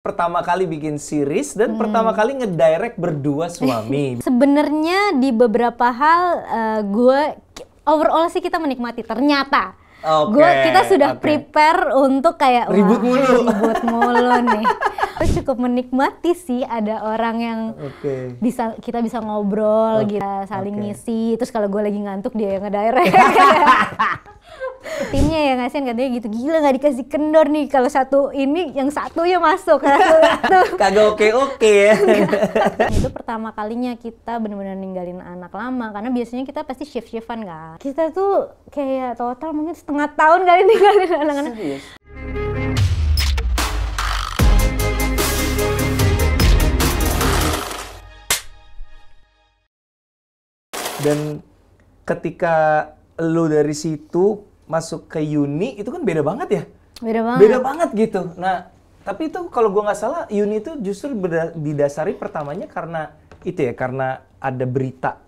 pertama kali bikin series dan hmm. pertama kali ngedirect berdua suami. Sebenarnya di beberapa hal uh, eh, gue overall sih kita menikmati ternyata. Okay, gue kita sudah okay. prepare untuk kayak ribut mulu, ribut mulu nih. Gue cukup menikmati sih ada orang yang okay. bisa kita bisa ngobrol, okay. gitu, saling okay. ngisi. Terus kalau gue lagi ngantuk dia yang ngedirect. timnya ya ngasihin katanya gitu gila nggak dikasih kendor nih kalau satu ini yang satu ya masuk kagak oke oke ya itu pertama kalinya kita benar-benar ninggalin anak lama karena biasanya kita pasti shift shiftan kan kita tuh kayak total mungkin setengah tahun kali ninggalin anak-anak dan ketika lu dari situ masuk ke uni itu kan beda banget ya. Beda banget. Beda banget gitu. Nah, tapi itu kalau gue nggak salah uni itu justru didasari pertamanya karena itu ya, karena ada berita,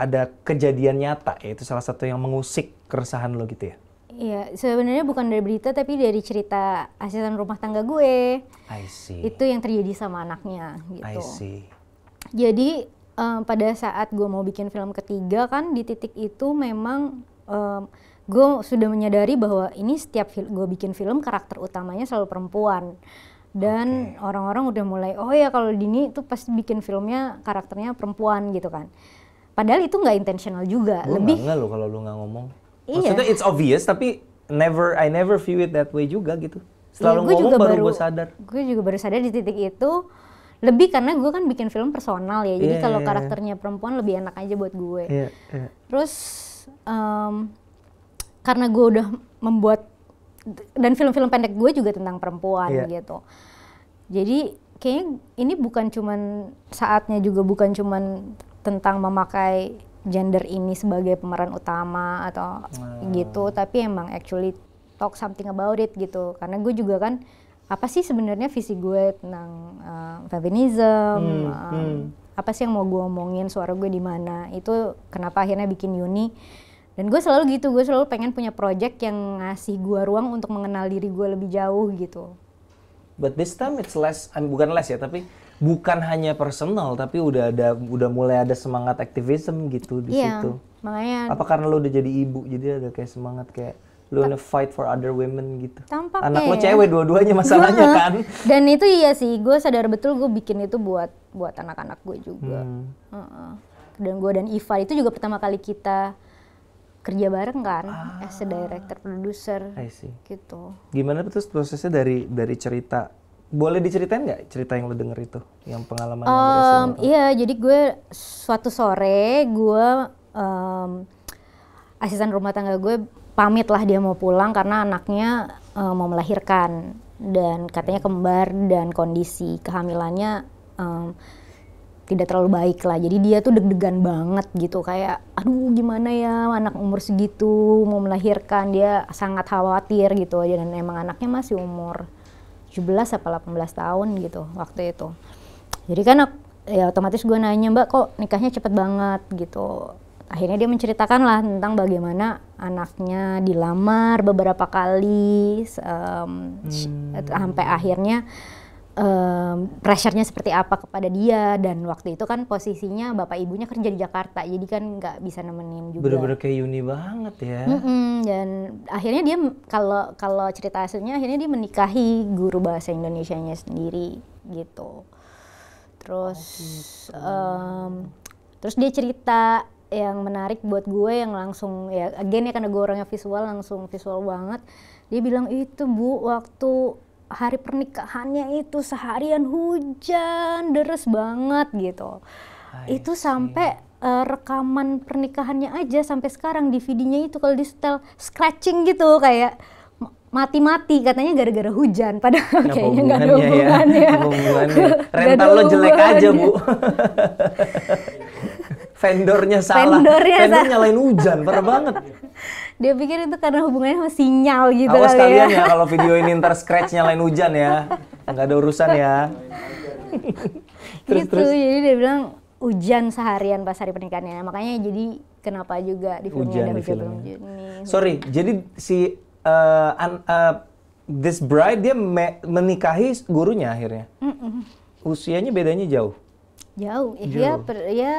ada kejadian nyata ya, itu salah satu yang mengusik keresahan lo gitu ya. Iya, sebenarnya bukan dari berita tapi dari cerita asisten rumah tangga gue. I see. Itu yang terjadi sama anaknya gitu. I see. Jadi um, pada saat gue mau bikin film ketiga kan di titik itu memang um, gue sudah menyadari bahwa ini setiap gue bikin film karakter utamanya selalu perempuan dan orang orang-orang udah mulai oh ya kalau Dini tuh pasti bikin filmnya karakternya perempuan gitu kan padahal itu nggak intentional juga gua lebih nggak lo kalau lu nggak ngomong iya. maksudnya it's obvious tapi never I never view it that way juga gitu selalu ya, ngomong juga baru, gue sadar gue juga baru sadar di titik itu lebih karena gue kan bikin film personal ya jadi yeah, kalau yeah, iya. karakternya yeah. perempuan lebih enak aja buat gue yeah, yeah. terus um, karena gue udah membuat dan film-film pendek gue juga tentang perempuan yeah. gitu. Jadi kayaknya ini bukan cuman saatnya juga bukan cuman tentang memakai gender ini sebagai pemeran utama atau hmm. gitu, tapi emang actually talk something about it gitu. Karena gue juga kan apa sih sebenarnya visi gue tentang uh, feminism, hmm, um, hmm. apa sih yang mau gue omongin, suara gue di mana, itu kenapa akhirnya bikin Yuni dan gue selalu gitu gue selalu pengen punya project yang ngasih gue ruang untuk mengenal diri gue lebih jauh gitu but this time it's less bukan less ya tapi bukan hanya personal tapi udah ada udah mulai ada semangat aktivisme gitu di yeah, situ makanya apa karena lo udah jadi ibu jadi ada kayak semangat kayak lo gonna fight for other women gitu. Tampak Anak lo cewek dua-duanya masalahnya kan. Dan itu iya sih, gue sadar betul gue bikin itu buat buat anak-anak gue juga. Hmm. Uh -uh. Dan gue dan Iva itu juga pertama kali kita kerja bareng kan ah. as a director producer I see. gitu gimana terus prosesnya dari dari cerita boleh diceritain nggak cerita yang lo denger itu yang pengalaman um, yang gitu? iya jadi gue suatu sore gue um, asisten rumah tangga gue pamit lah dia mau pulang karena anaknya um, mau melahirkan dan katanya kembar dan kondisi kehamilannya um, tidak terlalu baik lah. Jadi dia tuh deg-degan banget gitu kayak aduh gimana ya anak umur segitu mau melahirkan dia sangat khawatir gitu dan emang anaknya masih umur 17 atau 18 tahun gitu waktu itu. Jadi kan ya otomatis gue nanya mbak kok nikahnya cepet banget gitu. Akhirnya dia menceritakan lah tentang bagaimana anaknya dilamar beberapa kali um, hmm. sampai akhirnya um, pressure-nya seperti apa kepada dia dan waktu itu kan posisinya bapak ibunya kerja di Jakarta jadi kan nggak bisa nemenin juga bener-bener kayak uni banget ya mm-hmm. dan akhirnya dia kalau kalau cerita aslinya akhirnya dia menikahi guru bahasa Indonesia-nya sendiri gitu terus Um, terus dia cerita yang menarik buat gue yang langsung ya again ya karena gue orangnya visual langsung visual banget dia bilang itu bu waktu hari pernikahannya itu seharian hujan deres banget gitu. itu sampai uh, rekaman pernikahannya aja sampai sekarang DVD-nya itu kalau di setel scratching gitu kayak mati-mati katanya gara-gara hujan padahal Kenapa kayaknya nggak ada hubungannya. Ya, Rental lo jelek aja bu. Vendornya salah. Vendornya Vendornya salah. nyalain hujan, parah banget. dia pikir itu karena hubungannya sama sinyal gitu Awas kali ya. kalian ya, ya kalau video ini ntar scratch lain hujan ya nggak ada urusan ya terus, gitu terus. jadi dia bilang hujan seharian pas hari pernikahannya makanya jadi kenapa juga di filmnya ada hujan Ini. sorry jadi si uh, an, uh, this bride dia me menikahi gurunya akhirnya mm -mm. usianya bedanya jauh jauh, iya ya per, ya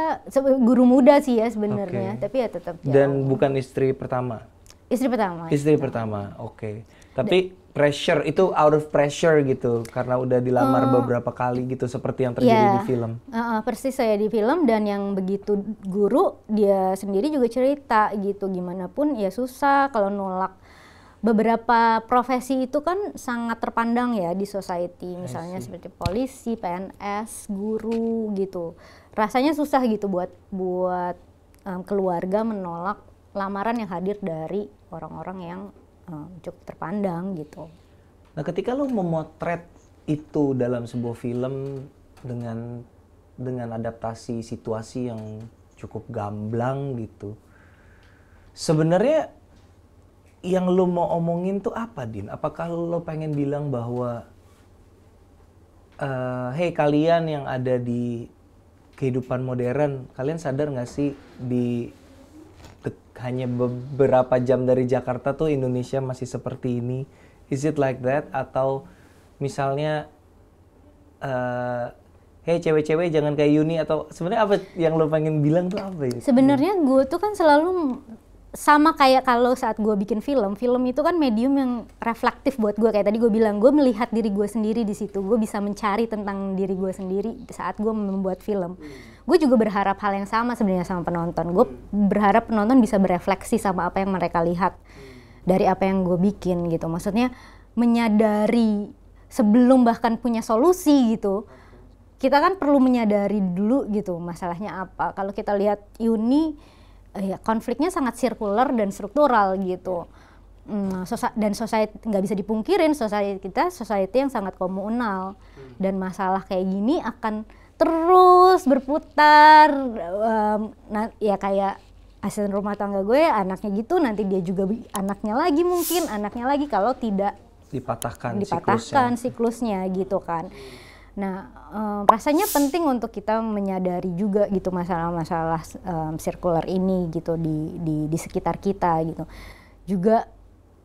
guru muda sih ya sebenarnya okay. tapi ya tetap jauh dan bukan istri pertama Istri pertama. Istri iya. pertama, oke. Okay. Tapi da pressure itu out of pressure gitu karena udah dilamar uh, beberapa kali gitu seperti yang terjadi yeah, di film. Uh, uh, persis saya di film dan yang begitu guru dia sendiri juga cerita gitu gimana pun ya susah kalau nolak beberapa profesi itu kan sangat terpandang ya di society misalnya seperti polisi, PNS, guru gitu. Rasanya susah gitu buat buat um, keluarga menolak lamaran yang hadir dari orang-orang yang uh, cukup terpandang gitu. Nah, ketika lo memotret itu dalam sebuah film dengan dengan adaptasi situasi yang cukup gamblang gitu. Sebenarnya yang lo mau omongin tuh apa, Din? Apakah lo pengen bilang bahwa uh, hey kalian yang ada di kehidupan modern, kalian sadar nggak sih di hanya beberapa jam dari Jakarta tuh Indonesia masih seperti ini? Is it like that? Atau misalnya, uh, hey cewek-cewek jangan kayak Yuni atau sebenarnya apa yang lo pengen bilang tuh apa ya? Sebenarnya gue tuh kan selalu sama kayak kalau saat gue bikin film, film itu kan medium yang reflektif buat gue. Kayak tadi gue bilang, gue melihat diri gue sendiri di situ. Gue bisa mencari tentang diri gue sendiri saat gue membuat film. Gue juga berharap hal yang sama sebenarnya sama penonton. Gue berharap penonton bisa berefleksi sama apa yang mereka lihat dari apa yang gue bikin gitu. Maksudnya menyadari sebelum bahkan punya solusi gitu. Kita kan perlu menyadari dulu gitu masalahnya apa. Kalau kita lihat Yuni ya, konfliknya sangat sirkuler dan struktural gitu. Hmm, sosa dan society nggak bisa dipungkirin society kita society yang sangat komunal hmm. dan masalah kayak gini akan terus berputar um, nah, ya kayak asisten rumah tangga gue anaknya gitu nanti dia juga anaknya lagi mungkin anaknya lagi kalau tidak dipatahkan dipatahkan siklusnya, siklusnya gitu kan. Hmm Nah, um, rasanya penting untuk kita menyadari juga gitu masalah-masalah um, eh, circular ini gitu di, di di sekitar kita gitu. Juga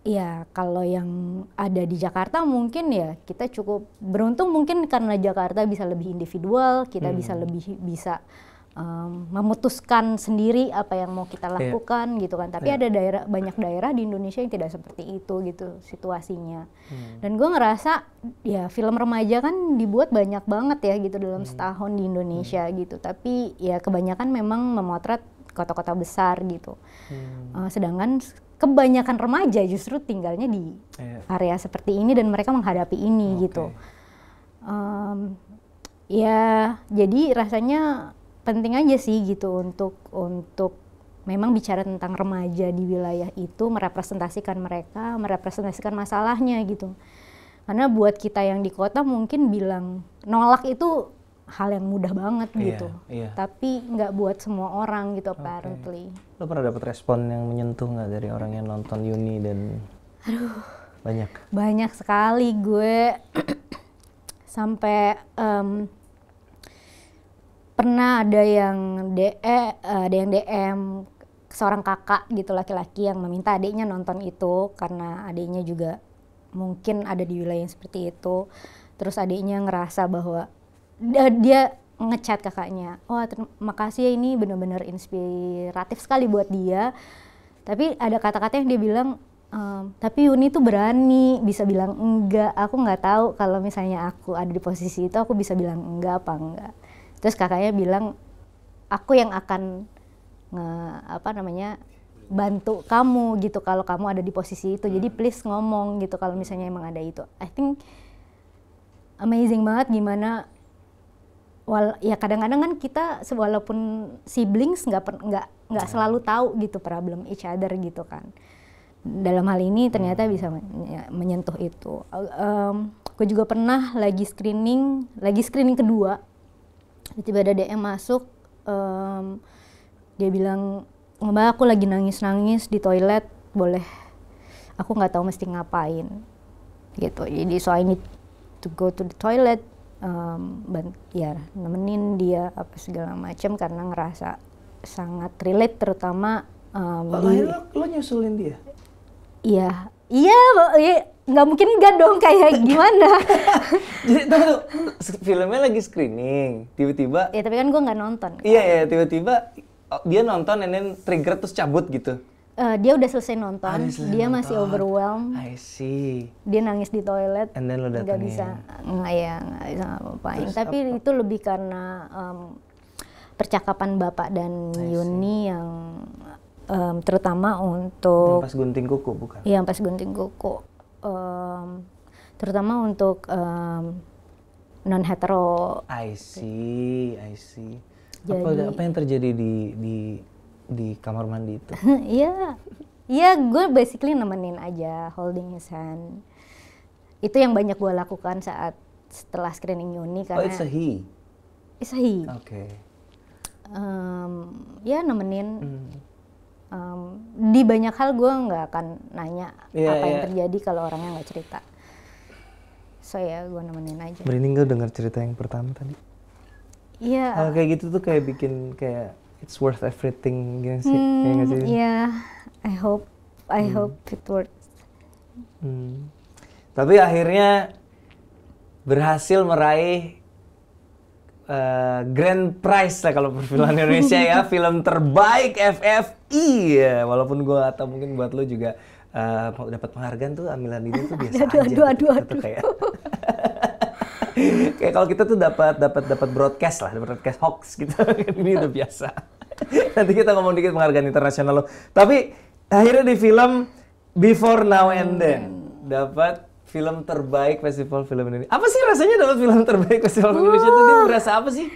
ya kalau yang ada di Jakarta mungkin ya kita cukup beruntung mungkin karena Jakarta bisa lebih individual, kita hmm. bisa lebih bisa um, memutuskan sendiri apa yang mau kita iya. lakukan yeah. gitu kan tapi yeah. ada daerah banyak daerah di Indonesia yang tidak seperti itu gitu situasinya hmm. dan gue ngerasa ya film remaja kan dibuat banyak banget ya gitu dalam hmm. setahun di Indonesia hmm. gitu tapi ya kebanyakan memang memotret kota-kota besar gitu hmm. uh, sedangkan kebanyakan remaja justru tinggalnya di yeah. area seperti ini dan mereka menghadapi ini okay. gitu um, ya jadi rasanya penting aja sih gitu untuk untuk memang bicara tentang remaja di wilayah itu merepresentasikan mereka, merepresentasikan masalahnya gitu. Karena buat kita yang di kota mungkin bilang nolak itu hal yang mudah banget iya, gitu. Iya. Tapi nggak buat semua orang gitu okay. apparently. Lo pernah dapat respon yang menyentuh nggak dari orang yang nonton uni dan Aduh. Banyak. Banyak sekali gue sampai um, pernah ada yang de eh, ada yang DM seorang kakak gitu laki-laki yang meminta adiknya nonton itu karena adiknya juga mungkin ada di wilayah yang seperti itu terus adiknya ngerasa bahwa dia ngechat kakaknya oh makasih ya ini benar-benar inspiratif sekali buat dia tapi ada kata-kata yang dia bilang ehm, tapi Yuni tuh berani bisa bilang enggak aku nggak tahu kalau misalnya aku ada di posisi itu aku bisa bilang enggak apa enggak terus kakaknya bilang aku yang akan nge, apa namanya bantu kamu gitu kalau kamu ada di posisi itu jadi hmm. please ngomong gitu kalau misalnya emang ada itu I think amazing banget gimana wal ya kadang-kadang kan kita walaupun siblings nggak nggak nggak hmm. selalu tahu gitu problem each other gitu kan dalam hal ini ternyata hmm. bisa ya, menyentuh itu. Um, gue juga pernah lagi screening, lagi screening kedua tiba ada DM masuk um, dia bilang mbak aku lagi nangis nangis di toilet boleh aku nggak tahu mesti ngapain gitu jadi so I need to go to the toilet um, ya nemenin dia apa segala macam karena ngerasa sangat relate terutama um, oh, di, lo, lo nyusulin dia iya iya, iya nggak mungkin enggak dong kayak gimana jadi tuh, filmnya lagi screening tiba-tiba ya tapi kan gue nggak nonton kan? iya ya tiba-tiba oh, dia nonton and then trigger terus cabut gitu uh, dia udah selesai nonton dia, selesai dia nonton. masih overwhelm I see dia nangis di toilet and then lo nggak bisa nggak ya nggak bisa ngapain tapi apa? itu lebih karena um, percakapan bapak dan Yuni yang um, terutama untuk yang pas gunting kuku bukan? Iya, pas gunting kuku um, terutama untuk um, non hetero. I see, I see. Jadi, apa apa yang terjadi di di di kamar mandi itu? Iya, iya gue basically nemenin aja, holding his hand. Itu yang banyak gue lakukan saat setelah screening Yuni karena. Oh, it's a he. It's a he. Oke. Okay. Um, ya nemenin. Mm um, di banyak hal gue nggak akan nanya yeah, apa yeah. yang iya. terjadi kalau orangnya nggak cerita so ya gue nemenin aja merinding gue dengar cerita yang pertama tadi iya yeah. kayak gitu tuh kayak bikin kayak it's worth everything gitu sih mm, ya iya yeah, iya. I hope I hmm. hope it works hmm. tapi akhirnya berhasil meraih uh, grand prize lah kalau perfilman Indonesia ya film terbaik FFI ya walaupun gue atau mungkin buat lo juga uh, dapat penghargaan tuh amilan ini tuh biasa aduh, aja aduh, gitu. aduh, aduh. kayak kalau kita tuh dapat dapat dapat broadcast lah dapat broadcast hoax gitu ini udah biasa nanti kita ngomong dikit penghargaan internasional lo tapi akhirnya di film Before Now and Then hmm. dapat film terbaik festival film ini Apa sih rasanya dapat film terbaik festival film uh. Indonesia itu? Dia merasa apa sih?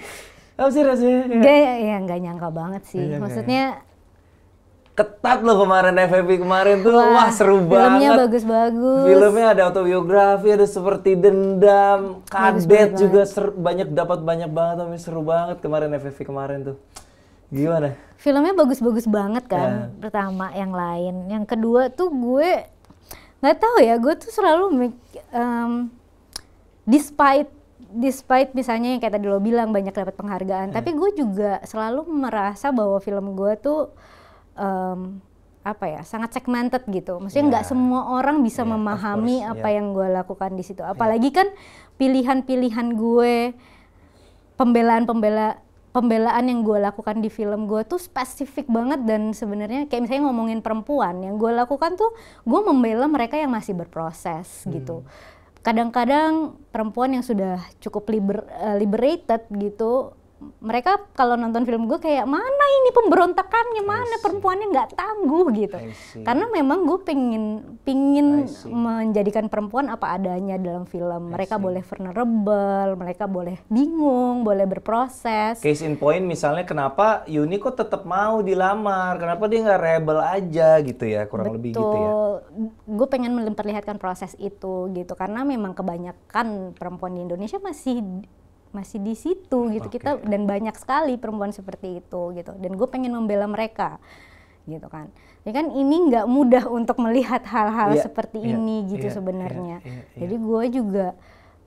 Apa sih rasanya? Gak, iya. ya nggak nyangka banget sih. Iya, Gak Maksudnya ketat loh kemarin FFB kemarin tuh wah, wah seru filmnya banget. Filmnya bagus-bagus. Filmnya ada autobiografi, ada seperti dendam, kadet juga seru, banyak dapat banyak banget tapi seru banget kemarin FFB kemarin tuh. Gimana? Filmnya bagus-bagus banget kan. Ya. Pertama yang lain, yang kedua tuh gue nggak tahu ya gue tuh selalu um, despite despite misalnya yang kayak tadi lo bilang banyak dapat penghargaan hmm. tapi gue juga selalu merasa bahwa film gue tuh um, apa ya sangat segmented gitu maksudnya nggak yeah. semua orang bisa yeah, memahami course, apa yeah. yang gue lakukan di situ iya. apalagi yeah. kan pilihan-pilihan gue pembelaan pembela pembelaan yang gue lakukan di film gue tuh spesifik banget dan sebenarnya kayak misalnya ngomongin perempuan yang gue lakukan tuh gue membela mereka yang masih berproses hmm. gitu kadang-kadang perempuan yang sudah cukup liber, uh, liberated gitu mereka kalau nonton film gue kayak mana ini pemberontakannya mana perempuannya nggak tangguh gitu karena memang gue pengen pingin menjadikan perempuan apa adanya dalam film mereka boleh vulnerable mereka boleh bingung boleh berproses case in point misalnya kenapa Yuni kok tetap mau dilamar kenapa dia nggak rebel aja gitu ya kurang Betul. lebih gitu ya gue pengen memperlihatkan proses itu gitu karena memang kebanyakan perempuan di Indonesia masih masih di situ gitu okay. kita dan banyak sekali perempuan seperti itu gitu dan gue pengen membela mereka gitu kan ya kan ini nggak mudah untuk melihat hal-hal yeah, seperti yeah, ini gitu yeah, sebenarnya yeah, yeah, yeah. jadi iya. gue juga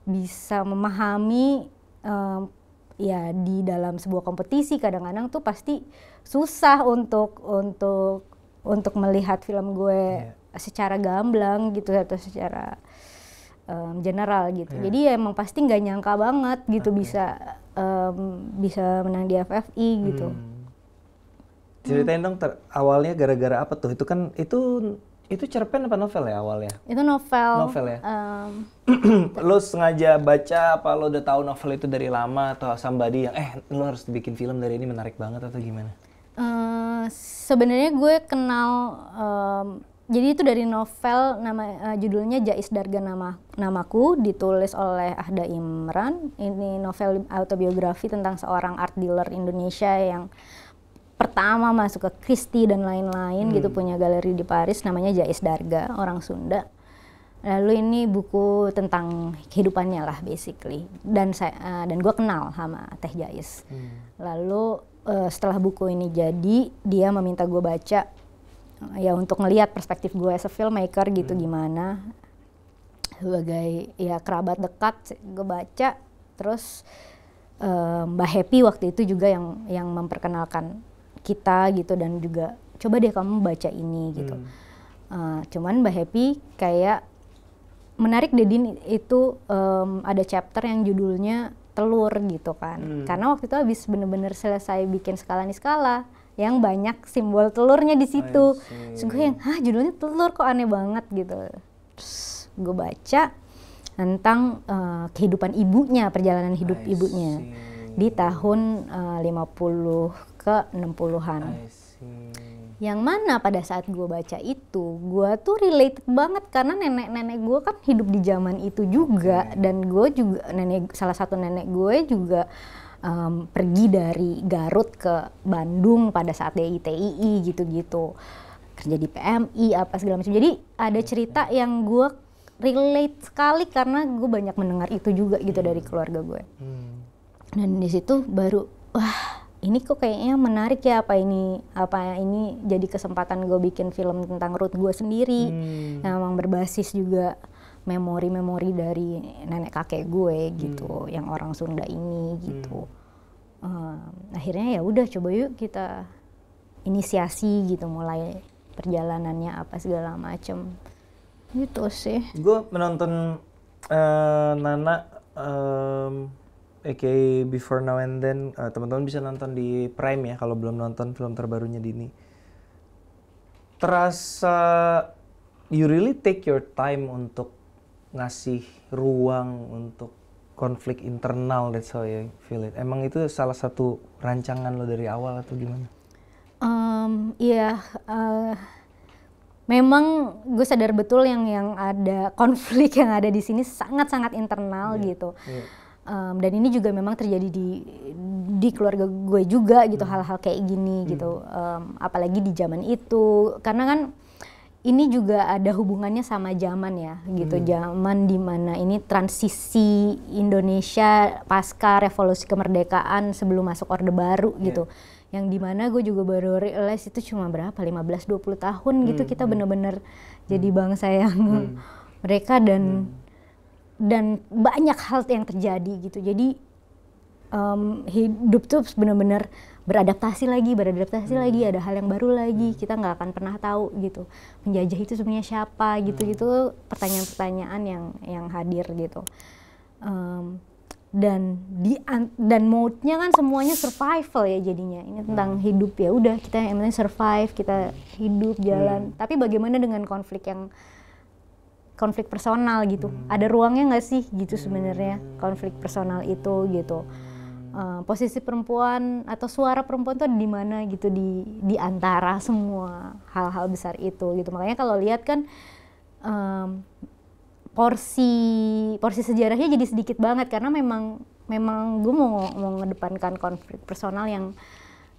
bisa memahami um, ya di dalam sebuah kompetisi kadang-kadang tuh pasti susah untuk untuk untuk melihat film gue yeah. secara gamblang gitu atau secara um, general gitu. Yeah. Jadi ya emang pasti nggak nyangka banget gitu okay. bisa um, bisa menang di FFI gitu. Hmm. Ceritain hmm. dong ter awalnya gara-gara apa tuh? Itu kan itu itu cerpen apa novel ya awalnya? Itu novel. Novel ya. Um, lo sengaja baca apa lo udah tahu novel itu dari lama atau somebody yang eh lo harus bikin film dari ini menarik banget atau gimana? Uh, Sebenarnya gue kenal um, jadi itu dari novel nama uh, judulnya Jais Darga nama namaku ditulis oleh Ahda Imran. Ini novel autobiografi tentang seorang art dealer Indonesia yang pertama masuk ke Christie dan lain-lain hmm. gitu punya galeri di Paris namanya Jais Darga, orang Sunda. Lalu ini buku tentang kehidupannya lah basically dan saya uh, dan gue kenal sama Teh Jais. Hmm. Lalu uh, setelah buku ini jadi dia meminta gue baca Eh, ya untuk ngelihat perspektif gue as a filmmaker gitu hmm. gimana sebagai ya kerabat dekat gue baca terus um, Mbak Happy waktu itu juga yang yang memperkenalkan kita gitu dan juga coba deh kamu baca ini gitu hmm. uh, cuman Mbak Happy kayak menarik Dedin itu um, ada chapter yang judulnya telur gitu kan. Hmm. Karena waktu itu habis bener-bener selesai bikin skala skala yang banyak simbol telurnya di situ. Terus gue yang, hah judulnya telur kok aneh banget gitu. Terus gue baca tentang uh, kehidupan ibunya, perjalanan hidup ibunya di tahun eh, uh, 50 ke 60-an. Yang mana pada saat gue baca itu, gue tuh related banget karena nenek-nenek gue kan hidup di zaman itu juga okay. dan gue juga nenek salah satu nenek gue juga um, pergi dari Garut ke Bandung pada saat DITII gitu-gitu kerja di PMI apa segala macam. Jadi ada cerita yang gue relate sekali karena gue banyak mendengar itu juga gitu dari hmm. keluarga gue. Hmm. Dan di situ baru wah ini kok kayaknya menarik ya apa ini apa ini jadi kesempatan gue bikin film tentang root gue sendiri hmm. yang nah, emang berbasis juga memori-memori dari nenek kakek gue gitu hmm. yang orang Sunda ini gitu hmm. um, akhirnya ya udah coba yuk kita inisiasi gitu mulai perjalanannya apa segala macem gitu sih gue menonton uh, Nana um, aka Before Now and Then uh, teman-teman bisa nonton di Prime ya kalau belum nonton film terbarunya Dini terasa you really take your time untuk ngasih ruang untuk konflik internal that's how you feel it emang itu salah satu rancangan lo dari awal atau gimana? Um, iya yeah, uh, memang gue sadar betul yang yang ada konflik yang ada di sini sangat sangat internal yeah. gitu. Yeah um, dan ini juga memang terjadi di di keluarga gue juga gitu hmm. hal-hal hmm. kayak gini hmm. gitu um, apalagi di zaman itu karena kan ini juga ada hubungannya sama zaman ya gitu hmm. zaman dimana ini transisi Indonesia pasca revolusi kemerdekaan sebelum masuk orde baru yeah. gitu yang dimana gue juga baru realize itu cuma berapa 15-20 tahun gitu. hmm. gitu kita hmm. bener-bener hmm. jadi bangsa yang hmm. mereka dan hmm dan banyak hal yang terjadi gitu jadi um, hidup tuh benar-benar beradaptasi lagi beradaptasi hmm. lagi ada hal yang baru lagi hmm. kita nggak akan pernah tahu gitu Menjajah itu sebenarnya siapa gitu gitu pertanyaan-pertanyaan yang yang hadir gitu um, dan di dan mode-nya kan semuanya survival ya jadinya ini tentang hmm. hidup ya udah kita yang penting survive kita hidup jalan hmm. tapi bagaimana dengan konflik yang konflik personal gitu. Hmm. Ada ruangnya nggak sih gitu hmm. sebenarnya konflik personal itu gitu. Uh, posisi perempuan atau suara perempuan tuh di mana gitu di di antara semua hal-hal besar itu gitu. Makanya kalau lihat kan um, porsi porsi sejarahnya jadi sedikit banget karena memang memang gue mau mau ngedepankan konflik personal yang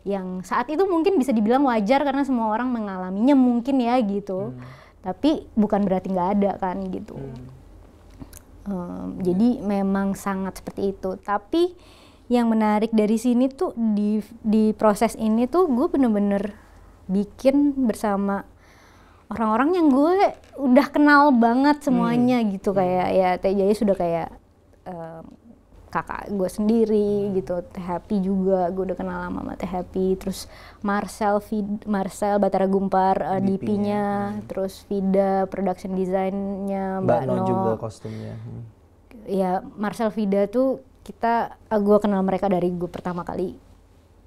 yang saat itu mungkin bisa dibilang wajar karena semua orang mengalaminya mungkin ya gitu. Hmm tapi bukan berarti nggak ada kan gitu hmm. um, jadi memang sangat seperti itu tapi yang menarik dari sini tuh di di proses ini tuh gue bener-bener bikin bersama orang-orang yang gue udah kenal banget semuanya hmm. gitu kayak ya TJ sudah kayak um, kakak gue sendiri hmm. gitu Teh Happy juga gue udah kenal lama sama Teh Happy terus Marcel Vid Marcel Batara Gumpar uh, eh, DP-nya hmm. terus Vida production desainnya Mbak, Mbak no, juga kostumnya hmm. ya Marcel Vida tuh kita uh, eh, gue kenal mereka dari gue pertama kali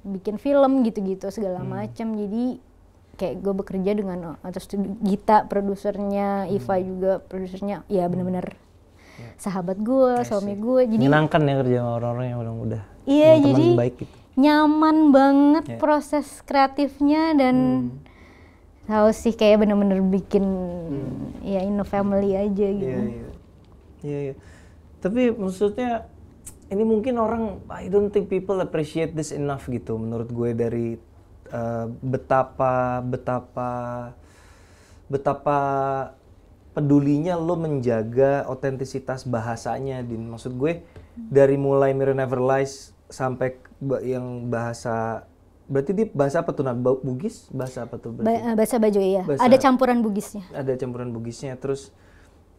bikin film gitu-gitu segala hmm. macam jadi kayak gue bekerja dengan atau Gita produsernya hmm. Iva juga produsernya ya benar bener Iya. sahabat gue suami gue jadi menyenangkan ya kerja sama orang-orang yang udah muda iya jadi baik gitu. nyaman banget yeah. proses kreatifnya dan hmm. tahu sih kayak bener-bener bikin hmm. ya in a family aja gitu iya iya yeah. yeah, tapi maksudnya ini mungkin orang I don't think people appreciate this enough gitu menurut gue dari uh, betapa betapa betapa pedulinya lo menjaga otentisitas bahasanya din maksud gue dari mulai Mirror Never Lies sampai yang bahasa berarti dia bahasa apa tuh nah, Bugis bahasa apa tuh Ba bahasa baju ya ada campuran Bugisnya ada campuran Bugisnya terus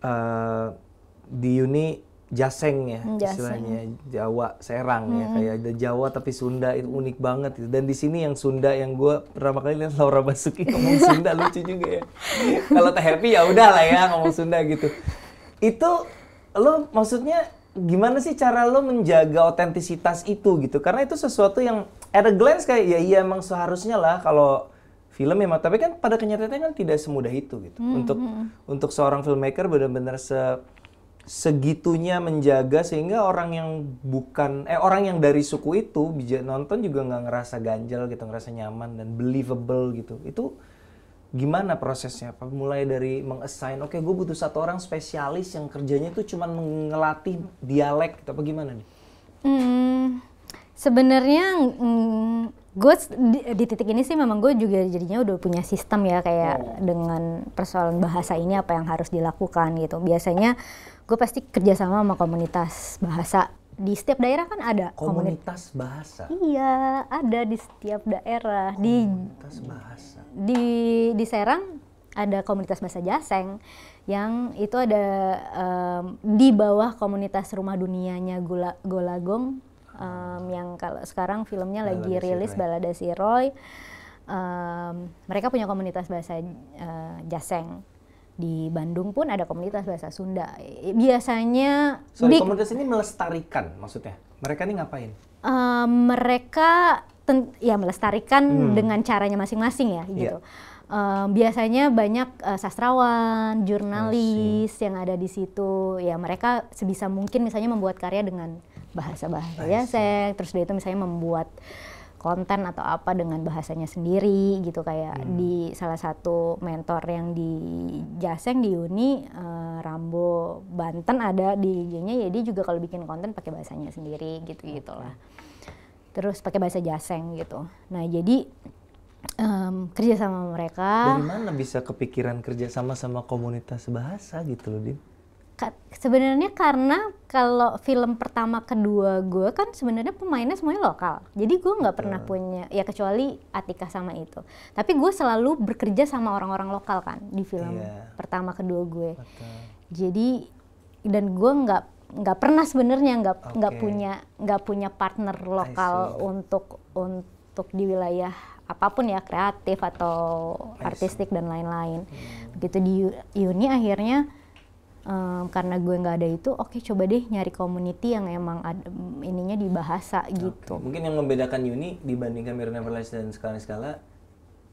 uh, di Uni jaseng ya hmm, jaseng. istilahnya Jawa Serang ya, hmm. ya kayak ada Jawa tapi Sunda itu unik banget gitu. dan di sini yang Sunda yang gue pertama kali lihat Laura Basuki ngomong Sunda lucu juga ya kalau teh happy ya udah lah ya ngomong Sunda gitu itu lo maksudnya gimana sih cara lo menjaga otentisitas itu gitu karena itu sesuatu yang at a glance kayak ya iya emang seharusnya lah kalau film memang ya, tapi kan pada kenyataannya kan tidak semudah itu gitu hmm, untuk hmm. untuk seorang filmmaker benar-benar se segitunya menjaga sehingga orang yang bukan eh orang yang dari suku itu bisa nonton juga nggak ngerasa ganjel gitu ngerasa nyaman dan believable gitu itu gimana prosesnya apa mulai dari mengesain oke okay, gue butuh satu orang spesialis yang kerjanya tuh cuma ngelatih dialek gitu apa gimana nih hmm, sebenarnya hmm, gue di, di titik ini sih memang gue juga jadinya udah punya sistem ya kayak oh. dengan persoalan bahasa ini apa yang harus dilakukan gitu biasanya gue pasti kerjasama sama komunitas bahasa di setiap daerah kan ada komunitas, komunitas bahasa. Iya, ada di setiap daerah. Komunitas di bahasa. Di di Serang ada komunitas bahasa Jaseng yang itu ada um, di bawah komunitas rumah dunianya Gula, Golagong um, yang kalau sekarang filmnya Balada lagi rilis Balada Siroy. Um, mereka punya komunitas bahasa uh, Jaseng di Bandung pun ada komunitas bahasa Sunda. Biasanya Sorry, big, komunitas ini melestarikan maksudnya. Mereka ini ngapain? Uh, mereka ten, ya melestarikan hmm. dengan caranya masing-masing ya iya. gitu. Yeah. Uh, biasanya banyak uh, sastrawan, jurnalis yang ada di situ. Ya mereka sebisa mungkin misalnya membuat karya dengan bahasa-bahasa ya, terus dia itu misalnya membuat konten atau apa dengan bahasanya sendiri gitu kayak hmm. di salah satu mentor yang di Jaseng di Uni uh, Rambo Banten ada di IG-nya ya juga kalau bikin konten pakai bahasanya sendiri gitu gitulah terus pakai bahasa Jaseng gitu nah jadi um, kerja sama mereka dari mana bisa kepikiran kerja sama sama komunitas bahasa gitu loh Din sebenarnya karena kalau film pertama kedua gue kan sebenarnya pemainnya semuanya lokal jadi gue nggak pernah punya ya kecuali Atika sama itu tapi gue selalu bekerja sama orang-orang lokal kan di film yeah. pertama kedua gue Betul. jadi dan gue nggak nggak pernah sebenarnya nggak nggak okay. punya nggak punya partner lokal untuk untuk di wilayah apapun ya kreatif atau artistik dan lain-lain hmm. begitu di Uni akhirnya um, karena gue nggak ada itu oke okay, coba deh nyari community yang emang ada, ininya di bahasa okay. gitu mungkin yang membedakan Yuni dibandingkan Mirror Neverless dan sekali Skala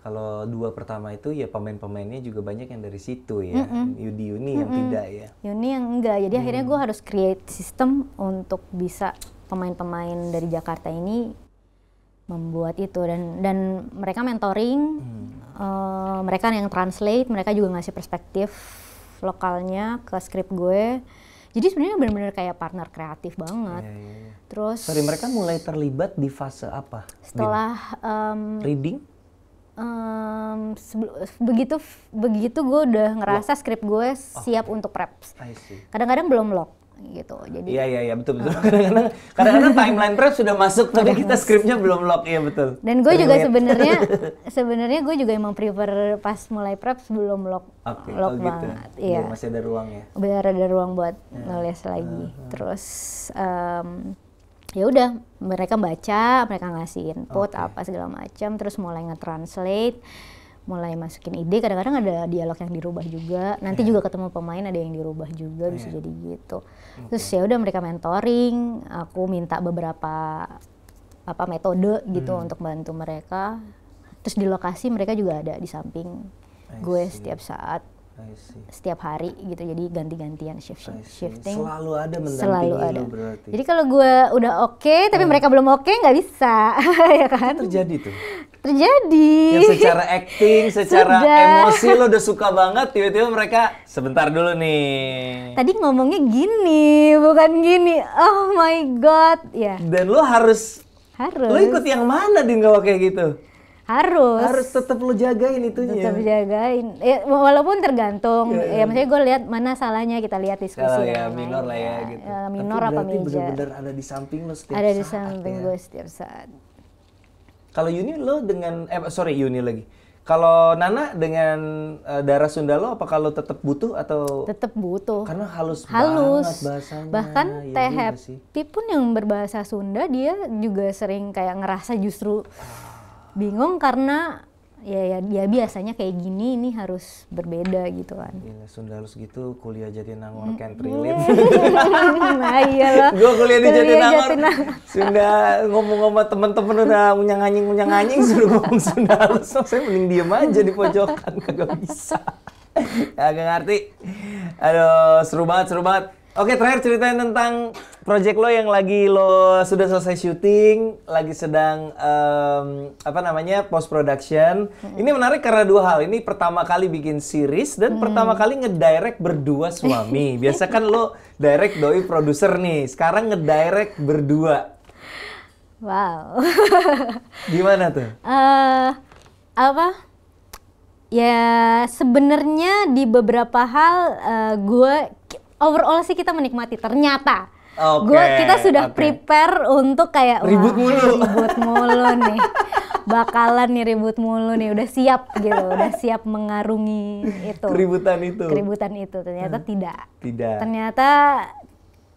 kalau dua pertama itu ya pemain-pemainnya juga banyak yang dari situ ya mm Yudi Yuni mm -mm. yang tidak ya Yuni yang enggak jadi hmm. akhirnya gue harus create sistem untuk bisa pemain-pemain dari Jakarta ini membuat itu dan dan mereka mentoring hmm. uh, mereka yang translate mereka juga ngasih perspektif lokalnya ke script gue jadi sebenarnya benar-benar kayak partner kreatif banget. Yeah, yeah, iya. Terus sorry mereka mulai terlibat di fase apa? Setelah um, reading? Um, begitu begitu gue udah ngerasa skrip gue siap oh. untuk preps. Kadang-kadang belum lock gitu. Jadi Iya iya iya betul betul. karena karena karena timeline prep sudah masuk tapi kita skripnya belum lock ya betul. Dan gue juga sebenarnya sebenarnya gue juga emang prefer pas mulai prep sebelum lock okay. lock oh, gitu. banget. Iya. Masih ada ruang ya. Biar ada ruang buat ya. nulis lagi. Uh -huh. Terus um, ya udah mereka baca, mereka ngasih input okay. apa segala macam terus mulai nge-translate mulai masukin ide kadang-kadang ada dialog yang dirubah juga nanti yeah. juga ketemu pemain ada yang dirubah juga yeah. bisa iya. jadi gitu okay. terus ya udah mereka mentoring aku minta beberapa apa metode gitu hmm. untuk bantu mereka terus di lokasi mereka juga ada di samping gue setiap saat setiap hari gitu jadi ganti-gantian shift, shift shifting selalu ada mendampingi selalu ada berarti. jadi kalau gue udah oke okay, tapi hmm. mereka belum oke okay, nggak bisa ya kan itu terjadi tuh terjadi ya, secara acting secara Sudah. emosi lo udah suka banget tiba-tiba mereka sebentar dulu nih tadi ngomongnya gini bukan gini oh my god ya dan lo harus harus lo ikut yang mana din kalau kayak gitu harus harus tetap lo jagain itunya tetap jagain ya, walaupun tergantung ya, ya. ya maksudnya gue lihat mana salahnya kita lihat diskusi oh, ya, minor lah ya, ya gitu ya, minor Tapi apa meja bener benar ada di samping lo setiap ada saat ada di samping ya. gue setiap saat kalau Yuni lo dengan eh sorry Yuni lagi kalau Nana dengan uh, darah Sunda lo apa kalau tetap butuh atau tetap butuh karena halus, halus. banget bahasanya bahkan ya, teh happy pun yang berbahasa Sunda dia juga sering kayak ngerasa justru bingung karena ya, ya ya biasanya kayak gini ini harus berbeda gitu kan Gila, Sunda harus gitu kuliah mm. can't relate nah iyalah gue kuliah di jadi Sunda ngomong sama temen-temen udah unyang anjing unyang anjing suruh ngomong Sunda harus saya mending diem aja di pojokan kagak bisa agak ngerti aduh seru banget seru banget Oke, terakhir ceritain tentang project lo yang lagi lo sudah selesai syuting, lagi sedang um, apa namanya post production. Mm -hmm. Ini menarik karena dua hal. Ini pertama kali bikin series dan mm. pertama kali ngedirect berdua suami. Biasa kan lo direct doi produser nih. Sekarang ngedirect berdua. Wow. Gimana tuh? Uh, apa? Ya sebenarnya di beberapa hal uh, eh, gue overall sih kita menikmati ternyata. Okay, Gue kita sudah okay. prepare untuk kayak ribut wah, mulu, ribut mulu nih, bakalan nih ribut mulu nih, udah siap gitu, udah siap mengarungi itu. Keributan itu. Keributan itu ternyata hmm. tidak. Tidak. Ternyata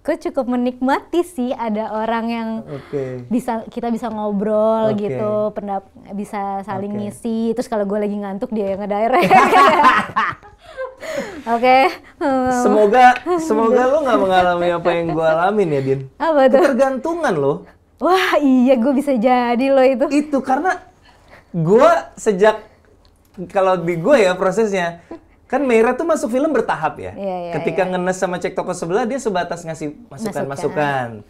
gue cukup menikmati sih ada orang yang okay. bisa kita bisa ngobrol okay. gitu pendap bisa saling okay. ngisi terus kalau gue lagi ngantuk dia yang ngedirect Oke. Semoga semoga lo nggak mengalami apa yang gue alamin ya, Din. Apa tuh? Ketergantungan lo. Wah iya, gue bisa jadi lo itu. Itu karena gue sejak kalau di gue ya prosesnya kan Meira tuh masuk film bertahap ya. Iya, iya, Ketika iya. ngenes sama cek toko sebelah dia sebatas ngasih masukan-masukan.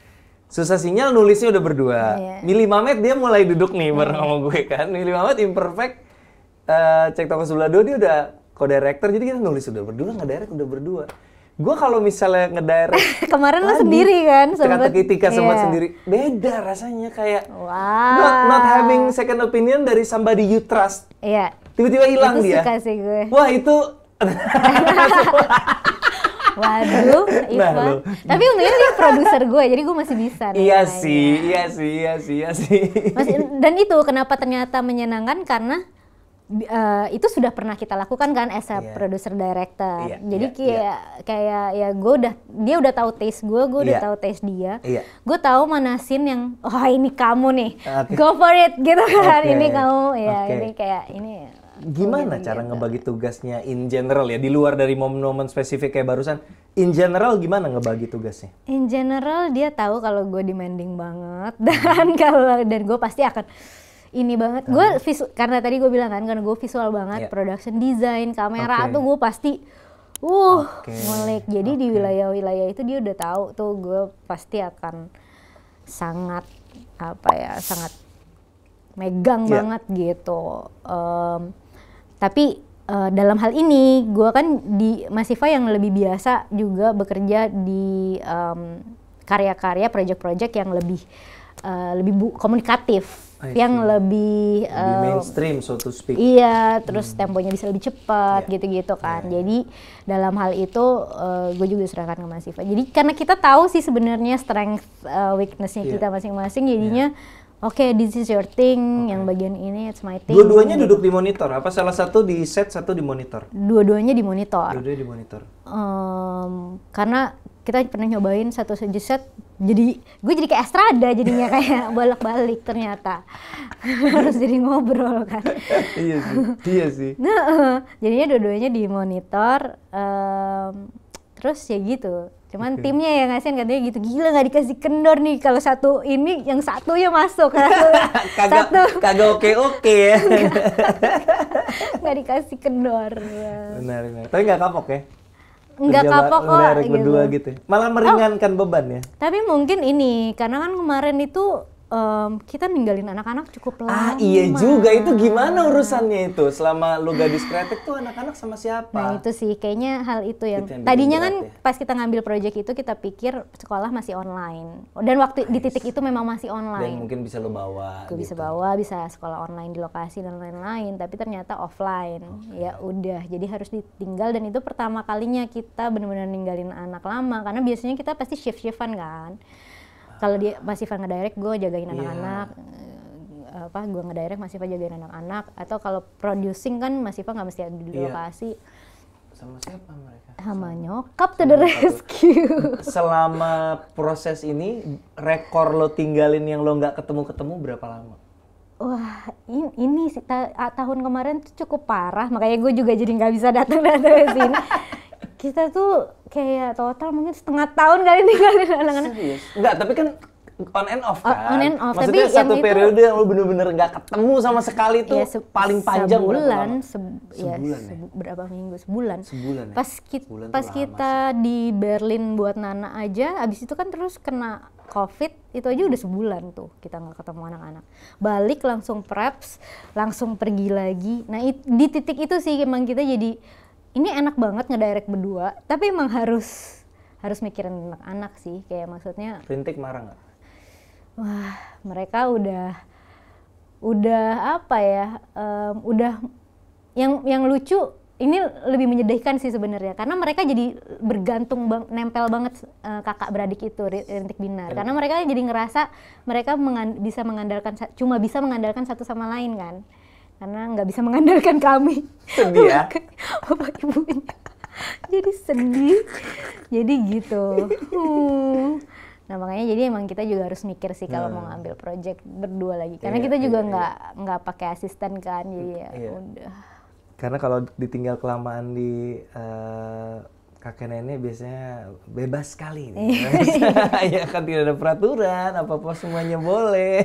Susah sinyal nulisnya udah berdua. Iya. Mili Mamet dia mulai duduk nih bareng iya. sama gue kan. Mili Mamet imperfect uh, cek toko sebelah dua dia udah co-director jadi kita nulis udah berdua ngedirect udah berdua gue kalau misalnya ngedirect kemarin lo sendiri kan sempat ketika yeah. sendiri beda rasanya kayak wow. not, not having second opinion dari somebody you trust iya yeah. tiba-tiba hilang dia suka sih gue. wah itu Waduh, Ivan. Nah, Tapi untungnya dia produser gue, jadi gue masih bisa. Nih, iya sih, iya sih, iya sih, iya sih. dan itu kenapa ternyata menyenangkan karena uh, itu sudah pernah kita lakukan kan as a yeah. producer director. Yeah. Jadi yeah. Iya. kayak yeah. kayak ya gue udah dia udah tahu taste gue, gue yeah. udah iya. tahu taste dia. Yeah. Gue tahu mana scene yang oh ini kamu nih. Okay. Go for it gitu kan. Okay. Ini kamu ya okay. ini kayak ini oh, Gimana gitu. cara gitu. ngebagi tugasnya in general ya di luar dari momen-momen spesifik kayak barusan? In general gimana ngebagi tugasnya? In general dia tahu kalau gue demanding banget dan kalau dan gue pasti akan ini banget. Gue visu- karena tadi gue bilang kan karena gue visual banget, yeah. production design, kamera okay. tuh gue pasti uh okay. melek. Jadi okay. di wilayah-wilayah itu dia udah tahu tuh gue pasti akan sangat apa ya, sangat megang yeah. banget gitu. Um, tapi uh, dalam hal ini gue kan di Masifa yang lebih biasa juga bekerja di um, karya-karya project-project yang lebih uh, lebih komunikatif yang lebih, lebih uh, mainstream so to speak. Iya, terus hmm. temponya bisa lebih cepat yeah. gitu-gitu kan. Yeah. Jadi dalam hal itu uh, eh, gue juga serahkan ke Mas Iva. Jadi karena kita tahu sih sebenarnya strength uh, weaknessnya yeah. kita masing-masing jadinya yeah oke okay, this is your thing, okay. yang bagian ini it's my thing. Dua-duanya gitu. duduk di monitor, apa salah satu di set, satu di monitor? Dua-duanya di monitor. Dua-duanya di monitor. Um, karena kita pernah nyobain satu set set jadi gue jadi kayak estrada jadinya kayak bolak-balik ternyata harus jadi ngobrol kan iya sih iya sih nah, uh, jadinya dua-duanya di monitor um, terus ya gitu cuman okay. timnya yang ngasihin katanya gitu gila nggak dikasih kendor nih kalau satu ini yang satu ya masuk kan? satu kagak kagak oke oke ya nggak dikasih kendor ya. benar benar tapi nggak kapok ya nggak kapok kok gitu. gitu. Ya. Malah meringankan oh, beban ya. Tapi mungkin ini karena kan kemarin itu um, kita ninggalin anak-anak cukup ah, lama. Ah iya juga itu gimana urusannya itu selama lu gadis kreatif tuh anak-anak sama siapa? Nah itu sih kayaknya hal itu yang, itu yang tadinya kan ya. pas kita ngambil proyek itu kita pikir sekolah masih online dan waktu nice. di titik itu memang masih online. Dan mungkin bisa lo bawa. Gue gitu. bisa bawa bisa sekolah online di lokasi dan lain-lain tapi ternyata offline okay. ya udah jadi harus ditinggal dan itu pertama kalinya kita benar-benar ninggalin anak lama karena biasanya kita pasti shift-shiftan kan kalau dia masih ngedirect gue jagain iya. anak-anak yeah. apa gue ngedirect masih jagain anak-anak atau kalau producing kan masih nggak mesti ada di yeah. lokasi sama siapa mereka? Sama nyokap to the rescue. Selama proses ini rekor lo tinggalin yang lo nggak ketemu-ketemu berapa lama? Wah, ini, ini sih ta tahun kemarin tuh cukup parah, makanya gue juga jadi nggak bisa datang datang ke sini. kita tuh kayak total mungkin setengah tahun kali ninggalin anak-anak. Serius? Enggak, tapi kan on and off kan? On and off. Maksudnya tapi satu periode itu, yang lu bener-bener gak ketemu sama sekali tuh ya, se paling panjang sebulan, se ya, sebulan ya, ya? berapa minggu sebulan. Sebulan. Ya? Pas kita sebulan pas kita di Berlin buat Nana aja, abis itu kan terus kena COVID itu aja udah sebulan tuh kita nggak ketemu anak-anak. Balik langsung preps, langsung pergi lagi. Nah di titik itu sih emang kita jadi ini enak banget ngedirect berdua tapi emang harus harus mikirin anak-anak sih kayak maksudnya Rintik marah nggak? Wah mereka udah udah apa ya um, udah yang yang lucu ini lebih menyedihkan sih sebenarnya karena mereka jadi bergantung bang, nempel banget uh, kakak beradik itu rintik binar iya. karena mereka jadi ngerasa mereka mengan, bisa mengandalkan cuma bisa mengandalkan satu sama lain kan karena nggak bisa mengandalkan kami sedih ya bapak ibunya jadi sedih jadi gitu hmm. nah makanya jadi emang kita juga harus mikir sih kalau hmm. mau ngambil project berdua lagi karena iya, kita juga iya, nggak iya, iya. nggak pakai asisten kan jadi ya iya. udah karena kalau ditinggal kelamaan di uh, kakek nenek biasanya bebas sekali. Iya kan tidak ada peraturan, apa-apa semuanya boleh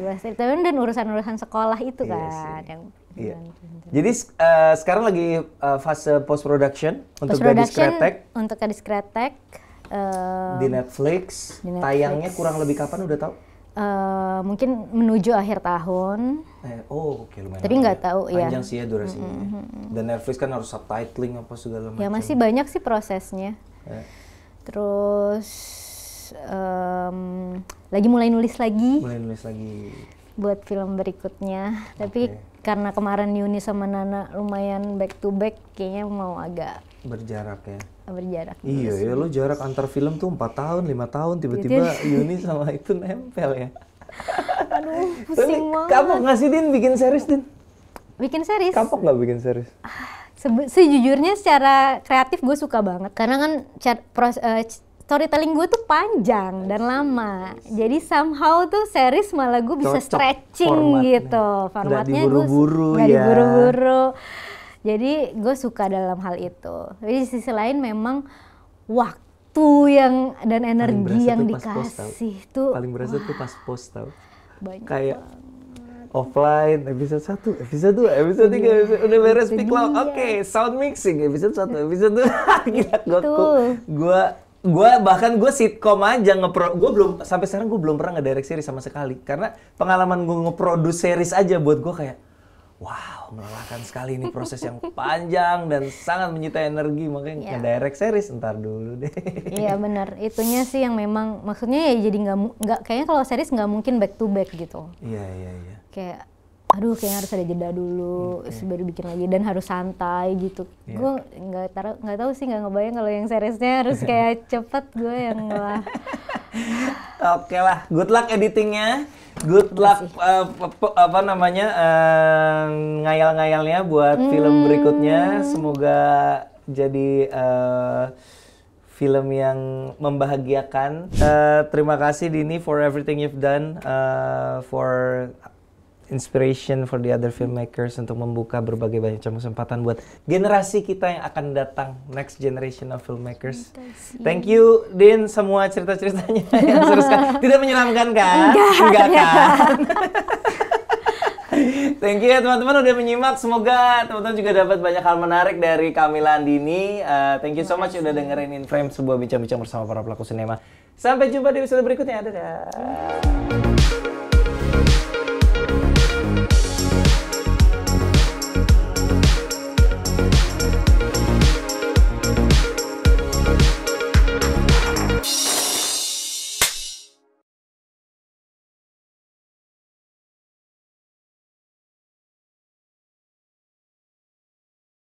bebas tapi dan urusan-urusan sekolah itu iya kan yang iya. gitu. Jadi uh, sekarang lagi uh, fase post production untuk production gadis kretek. Untuk gadis kretek um, di, Netflix, di Netflix. Tayangnya kurang lebih kapan udah tahu? Uh, mungkin menuju akhir tahun. Eh, oh, oke okay, lumayan. Tapi nggak ya. tahu ya. Panjang sih ya durasinya. Mm -hmm. Dan Netflix kan harus subtitling apa segala macam. Ya masih banyak sih prosesnya. Eh. Terus um, lagi mulai nulis lagi mulai nulis lagi buat film berikutnya okay. tapi karena kemarin Yuni sama Nana lumayan back to back kayaknya mau agak berjarak ya berjarak iya iya lo jarak antar film tuh empat tahun lima tahun tiba-tiba Yuni sama itu nempel ya aduh pusing Tapi, banget Kamu ngasihin Din bikin series Din bikin series kapok nggak bikin series ah, sejujurnya secara kreatif gue suka banget karena kan proses eh, storytelling gue tuh panjang dan lama. Jadi somehow tuh series malah gue bisa Cocok stretching formatnya. gitu. Formatnya gue buru-buru ya. diburu-buru. Jadi gue suka dalam hal itu. Jadi sisi lain memang waktu yang dan energi yang dikasih itu tuh paling berasa tuh pas post tau. Banyak kayak offline episode satu, episode dua, episode tiga, iya, episode udah beres pick Oke, sound mixing episode satu, episode dua, Gila Gue gitu. gue, gue bahkan gue sitkom aja ngepro gue belum sampai sekarang gue belum pernah ngedirect series sama sekali karena pengalaman gue ngeproduce series aja buat gue kayak wow melelahkan sekali ini proses yang panjang dan sangat menyita energi makanya yeah. ngedirect series ntar dulu deh iya yeah, benar itunya sih yang memang maksudnya ya jadi nggak nggak kayaknya kalau series nggak mungkin back to back gitu iya yeah, iya yeah, iya yeah. kayak aduh kayaknya harus ada jeda dulu okay. baru bikin lagi dan harus santai gitu yeah. gue nggak tahu nggak tahu sih nggak ngebayang kalau yang seriesnya harus kayak cepet gue yang lah oke okay lah good luck editingnya good luck uh, apa namanya uh, ngayal-ngayalnya buat hmm. film berikutnya semoga jadi uh, film yang membahagiakan. Uh, terima kasih Dini for everything you've done uh, for inspiration for the other filmmakers untuk membuka berbagai macam kesempatan buat generasi kita yang akan datang next generation of filmmakers. Thank you Din semua cerita-ceritanya yang seru sekali. Tidak menyeramkan kan? Enggak, Enggak kan? Thank you ya teman-teman udah menyimak. Semoga teman-teman juga dapat banyak hal menarik dari kami landini. Uh, eh, thank you so much udah dengerin In Frame sebuah bincang-bincang bersama para pelaku sinema. Sampai jumpa di episode berikutnya. Dadah.